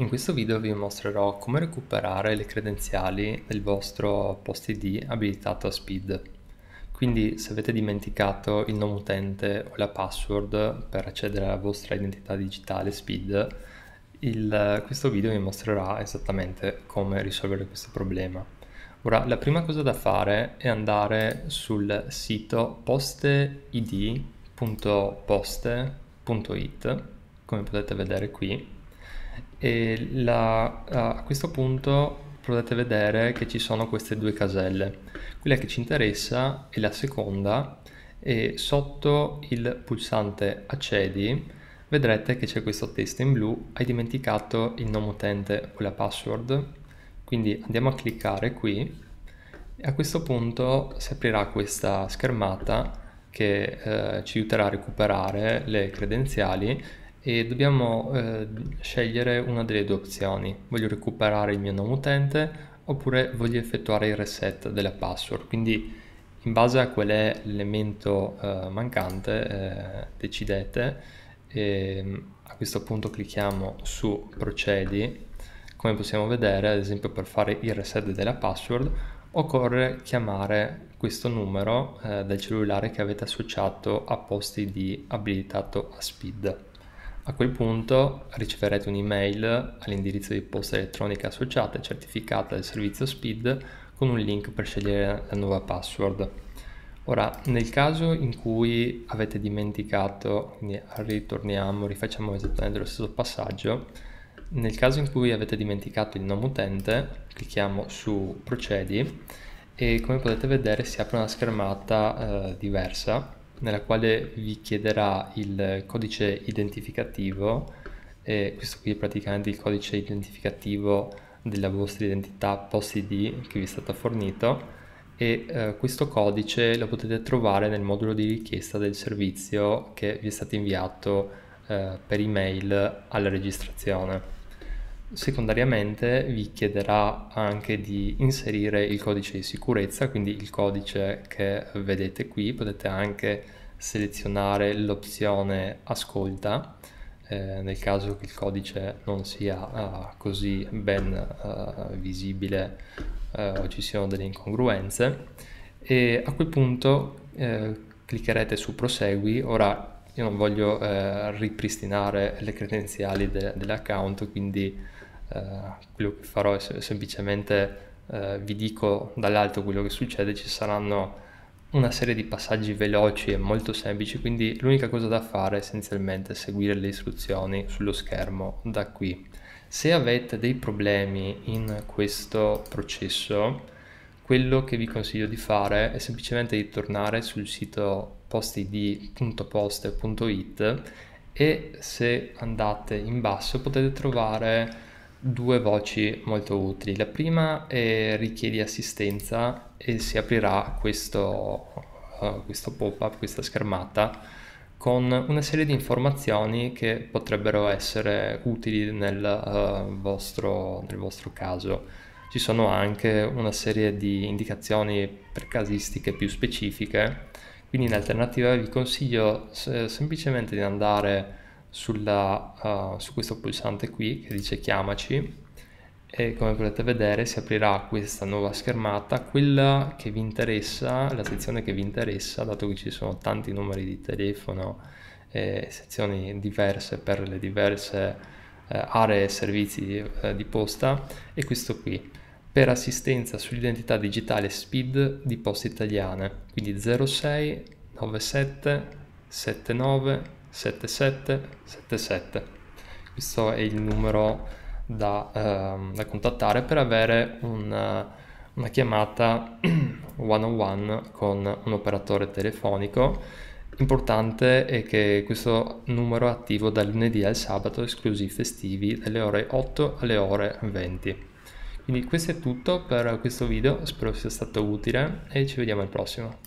In questo video vi mostrerò come recuperare le credenziali del vostro post ID abilitato a Speed. Quindi se avete dimenticato il nome utente o la password per accedere alla vostra identità digitale Speed, il, questo video vi mostrerà esattamente come risolvere questo problema. Ora, la prima cosa da fare è andare sul sito posteid.poste.it, come potete vedere qui, e la, a questo punto potete vedere che ci sono queste due caselle. Quella che ci interessa è la seconda e sotto il pulsante accedi vedrete che c'è questo testo in blu hai dimenticato il nome utente o la password quindi andiamo a cliccare qui e a questo punto si aprirà questa schermata che eh, ci aiuterà a recuperare le credenziali e dobbiamo eh, scegliere una delle due opzioni. Voglio recuperare il mio nome utente oppure voglio effettuare il reset della password. Quindi in base a qual è l'elemento eh, mancante eh, decidete. E, ehm, a questo punto clicchiamo su procedi. Come possiamo vedere, ad esempio per fare il reset della password occorre chiamare questo numero eh, del cellulare che avete associato a posti di abilitato a speed. A quel punto riceverete un'email all'indirizzo di posta elettronica associata e certificata del servizio SPID con un link per scegliere la nuova password. Ora, nel caso in cui avete dimenticato, quindi ritorniamo, rifacciamo esattamente lo stesso passaggio, nel caso in cui avete dimenticato il nome utente, clicchiamo su procedi e come potete vedere si apre una schermata eh, diversa nella quale vi chiederà il codice identificativo e questo qui è praticamente il codice identificativo della vostra identità POSID che vi è stato fornito e eh, questo codice lo potete trovare nel modulo di richiesta del servizio che vi è stato inviato eh, per email alla registrazione. Secondariamente vi chiederà anche di inserire il codice di sicurezza, quindi il codice che vedete qui, potete anche selezionare l'opzione ascolta eh, nel caso che il codice non sia uh, così ben uh, visibile uh, o ci siano delle incongruenze e a quel punto eh, cliccherete su prosegui, ora io non voglio eh, ripristinare le credenziali de- dell'account, quindi eh, quello che farò è sem- semplicemente eh, vi dico dall'alto quello che succede, ci saranno una serie di passaggi veloci e molto semplici, quindi l'unica cosa da fare è essenzialmente seguire le istruzioni sullo schermo da qui. Se avete dei problemi in questo processo, quello che vi consiglio di fare è semplicemente di tornare sul sito postid.post.it e se andate in basso potete trovare due voci molto utili. La prima è richiedi assistenza e si aprirà questo, uh, questo pop-up, questa schermata con una serie di informazioni che potrebbero essere utili nel, uh, vostro, nel vostro caso ci sono anche una serie di indicazioni per casistiche più specifiche, quindi in alternativa vi consiglio semplicemente di andare sulla, uh, su questo pulsante qui che dice chiamaci e come potete vedere si aprirà questa nuova schermata, quella che vi interessa, la sezione che vi interessa, dato che ci sono tanti numeri di telefono e sezioni diverse per le diverse eh, aree e servizi eh, di posta e questo qui per assistenza sull'identità digitale SPID di Poste Italiane, quindi 06 97 79 77 77. Questo è il numero da, eh, da contattare per avere una, eh, una chiamata one on one con un operatore telefonico Importante è che questo numero è attivo dal lunedì al sabato, esclusivi festivi, dalle ore 8 alle ore 20. Quindi questo è tutto per questo video, spero sia stato utile e ci vediamo al prossimo.